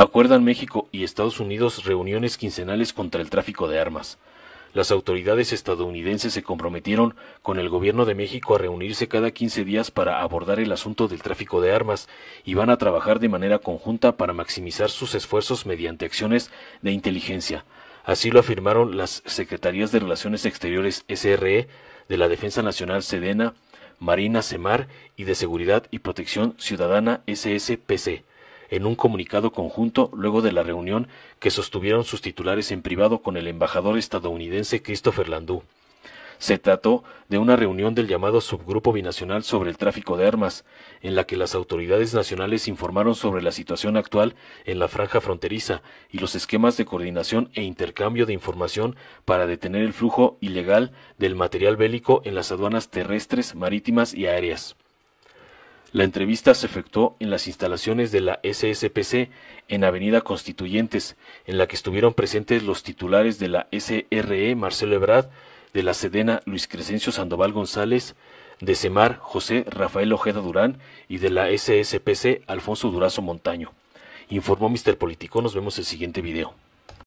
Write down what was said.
Acuerdan México y Estados Unidos reuniones quincenales contra el tráfico de armas. Las autoridades estadounidenses se comprometieron con el gobierno de México a reunirse cada 15 días para abordar el asunto del tráfico de armas y van a trabajar de manera conjunta para maximizar sus esfuerzos mediante acciones de inteligencia. Así lo afirmaron las Secretarías de Relaciones Exteriores SRE, de la Defensa Nacional Sedena, Marina Semar y de Seguridad y Protección Ciudadana SSPC en un comunicado conjunto luego de la reunión que sostuvieron sus titulares en privado con el embajador estadounidense Christopher Landú. Se trató de una reunión del llamado Subgrupo Binacional sobre el Tráfico de Armas, en la que las autoridades nacionales informaron sobre la situación actual en la franja fronteriza y los esquemas de coordinación e intercambio de información para detener el flujo ilegal del material bélico en las aduanas terrestres, marítimas y aéreas. La entrevista se efectuó en las instalaciones de la SSPC en Avenida Constituyentes, en la que estuvieron presentes los titulares de la SRE Marcelo Ebrard, de la Sedena Luis Crescencio Sandoval González, de SEMAR José Rafael Ojeda Durán y de la SSPC Alfonso Durazo Montaño. Informó Mister Político, nos vemos en el siguiente video.